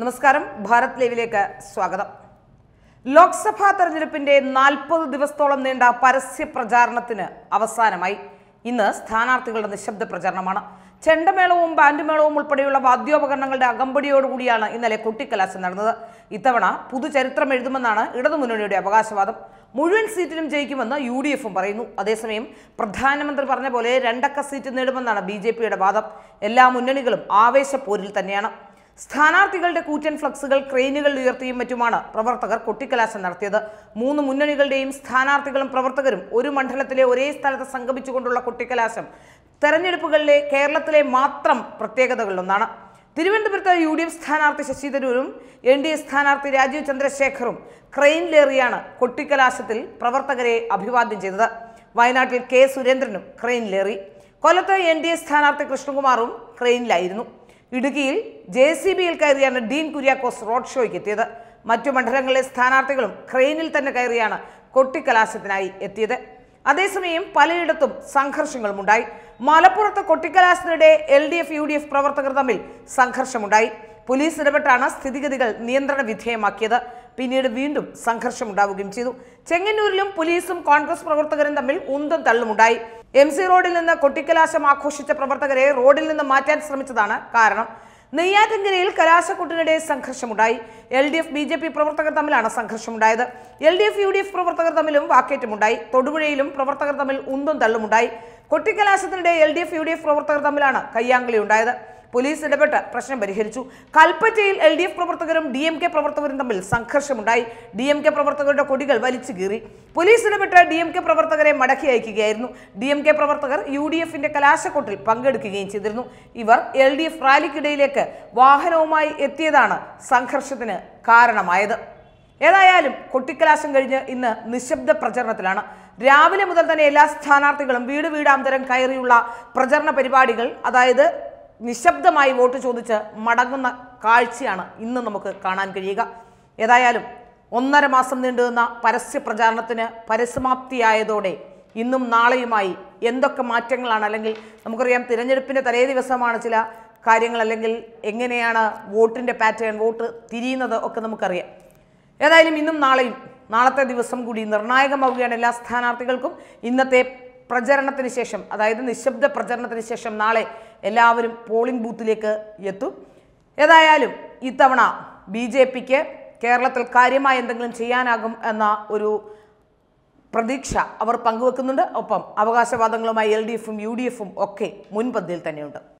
നമസ്കാരം ഭാരത് ലൈവിലേക്ക് സ്വാഗതം ലോക്സഭാ തെരഞ്ഞെടുപ്പിന്റെ നാൽപ്പത് ദിവസത്തോളം നീണ്ട പരസ്യ പ്രചാരണത്തിന് അവസാനമായി ഇന്ന് സ്ഥാനാർത്ഥികളുടെ നിശബ്ദ പ്രചാരണമാണ് ചെണ്ടമേളവും ബാൻഡുമേളവും ഉൾപ്പെടെയുള്ള വാദ്യോപകരണങ്ങളുടെ അകമ്പടിയോടുകൂടിയാണ് ഇന്നലെ കുട്ടിക്കലാശം നടന്നത് ഇത്തവണ പുതുചരിത്രം എഴുതുമെന്നാണ് ഇടതുമുന്നണിയുടെ അവകാശവാദം മുഴുവൻ സീറ്റിലും ജയിക്കുമെന്ന് യു ഡി എഫും പറയുന്നു അതേസമയം പ്രധാനമന്ത്രി പറഞ്ഞ പോലെ രണ്ടക്ക സീറ്റ് നേടുമെന്നാണ് ബി വാദം എല്ലാ മുന്നണികളും ആവേശപ്പോരിൽ തന്നെയാണ് സ്ഥാനാർത്ഥികളുടെ കൂറ്റൻ ഫ്ലക്സുകൾ ക്രെയിനുകൾ ഉയർത്തിയും മറ്റുമാണ് പ്രവർത്തകർ കൊട്ടിക്കലാശം നടത്തിയത് മൂന്ന് മുന്നണികളുടെയും സ്ഥാനാർത്ഥികളും പ്രവർത്തകരും ഒരു മണ്ഡലത്തിലെ ഒരേ സ്ഥലത്ത് സംഗമിച്ചുകൊണ്ടുള്ള കൊട്ടിക്കലാശം തെരഞ്ഞെടുപ്പുകളിലെ കേരളത്തിലെ മാത്രം പ്രത്യേകതകളിലൊന്നാണ് തിരുവനന്തപുരത്ത് യു ഡി എഫ് സ്ഥാനാർത്ഥി ശശി തരൂരും എൻ ഡി എ സ്ഥാനാർത്ഥി രാജീവ് ചന്ദ്രശേഖറും ക്രെയിനിലേറിയാണ് കൊട്ടിക്കലാശത്തിൽ പ്രവർത്തകരെ അഭിവാദ്യം ചെയ്തത് വയനാട്ടിൽ കെ സുരേന്ദ്രനും ക്രെയിനിലേറി കൊല്ലത്ത് എൻ ഡി എ സ്ഥാനാർത്ഥി കൃഷ്ണകുമാറും ക്രെയിനിലായിരുന്നു ഇടുക്കിയിൽ ജെ സി ബിയിൽ കയറിയാണ് ഡീൻ കുര്യാക്കോസ് റോഡ് ഷോയ്ക്ക് എത്തിയത് മറ്റു മണ്ഡലങ്ങളിലെ സ്ഥാനാർത്ഥികളും ക്രെയിനിൽ തന്നെ കയറിയാണ് കൊട്ടിക്കലാശത്തിനായി എത്തിയത് അതേസമയം പലയിടത്തും സംഘർഷങ്ങളുമുണ്ടായി മലപ്പുറത്ത് കൊട്ടിക്കലാശത്തിനിടെ L D F U D F പ്രവർത്തകർ തമ്മിൽ സംഘർഷമുണ്ടായി പോലീസ് ഇടപെട്ടാണ് സ്ഥിതിഗതികൾ നിയന്ത്രണ വിധേയമാക്കിയത് പിന്നീട് വീണ്ടും സംഘർഷം ഉണ്ടാവുകയും ചെയ്തു ചെങ്ങന്നൂരിലും പോലീസും കോൺഗ്രസ് പ്രവർത്തകരും തമ്മിൽ ഉന്തം തള്ളുമുണ്ടായി എം സി റോഡിൽ നിന്ന് കൊട്ടിക്കലാശം ആഘോഷിച്ച പ്രവർത്തകരെ റോഡിൽ നിന്ന് മാറ്റാൻ ശ്രമിച്ചതാണ് കാരണം നെയ്യാറ്റിൻകരയിൽ കലാശക്കൂട്ടിനിടെ സംഘർഷമുണ്ടായി L D F B J P പ്രവർത്തകർ തമ്മിലാണ് സംഘർഷമുണ്ടായത് L D F U D F പ്രവർത്തകർ തമ്മിലും വാക്കേറ്റമുണ്ടായി തൊടുപുഴയിലും പ്രവർത്തകർ തമ്മിൽ ഉന്തും തള്ളുമുണ്ടായി കൊട്ടിക്കലാശത്തിനിടെ L D F U D F പ്രവർത്തകർ തമ്മിലാണ് കയ്യാങ്കളി ഉണ്ടായത് പോലീസ് ഇടപെട്ട് പ്രശ്നം പരിഹരിച്ചു കൽപ്പറ്റയിൽ എൽ ഡി എഫ് പ്രവർത്തകരും ഡി എം കെ പ്രവർത്തകരും തമ്മിൽ സംഘർഷമുണ്ടായി ഡി എം കെ പ്രവർത്തകരുടെ കൊടികൾ വലിച്ചു കീറി പോലീസ് ഇടപെട്ട് ഡി എം കെ പ്രവർത്തകരെ മടക്കി അയക്കുകയായിരുന്നു ഡി എം കെ പ്രവർത്തകർ യു ഡി എഫിന്റെ കലാശക്കൊട്ടിൽ പങ്കെടുക്കുകയും ചെയ്തിരുന്നു ഇവർ എൽ ഡി എഫ് റാലിക്കിടയിലേക്ക് വാഹനവുമായി എത്തിയതാണ് സംഘർഷത്തിന് കാരണമായത് ഏതായാലും കൊട്ടിക്കലാശം കഴിഞ്ഞ് ഇന്ന് നിശബ്ദ പ്രചരണത്തിലാണ് രാവിലെ മുതൽ തന്നെ എല്ലാ സ്ഥാനാർത്ഥികളും വീട് വീടാന്തരം കയറിയുള്ള പ്രചരണ പരിപാടികൾ അതായത് നിശബ്ദമായി വോട്ട് ചോദിച്ച് മടങ്ങുന്ന കാഴ്ചയാണ് ഇന്ന് നമുക്ക് കാണാൻ കഴിയുക ഏതായാലും ഒന്നര മാസം നീണ്ടുവന്ന പരസ്യ പ്രചാരണത്തിന് പരിസമാപ്തിയായതോടെ ഇന്നും നാളെയുമായി എന്തൊക്കെ മാറ്റങ്ങളാണ് അല്ലെങ്കിൽ നമുക്കറിയാം തിരഞ്ഞെടുപ്പിൻ്റെ തലേ ദിവസമാണ് ചില കാര്യങ്ങൾ അല്ലെങ്കിൽ എങ്ങനെയാണ് വോട്ടിൻ്റെ പാറ്റേൺ വോട്ട് തിരിയുന്നത് ഒക്കെ നമുക്കറിയാം ഏതായാലും ഇന്നും നാളെയും നാളത്തെ ദിവസം കൂടി നിർണായകമാവുകയാണ് എല്ലാ സ്ഥാനാർത്ഥികൾക്കും ഇന്നത്തെ പ്രചരണത്തിന് ശേഷം അതായത് നിശബ്ദ പ്രചരണത്തിന് ശേഷം നാളെ എല്ലാവരും പോളിംഗ് ബൂത്തിലേക്ക് എത്തും ഏതായാലും ഇത്തവണ ബി ജെ പിക്ക് കേരളത്തിൽ കാര്യമായ എന്തെങ്കിലും ചെയ്യാനാകും എന്ന ഒരു പ്രതീക്ഷ അവർ പങ്കുവെക്കുന്നുണ്ട് ഒപ്പം അവകാശവാദങ്ങളുമായി എൽ ഡി എഫും യു ഡി എഫും ഒക്കെ മുൻപന്തിയിൽ തന്നെയുണ്ട്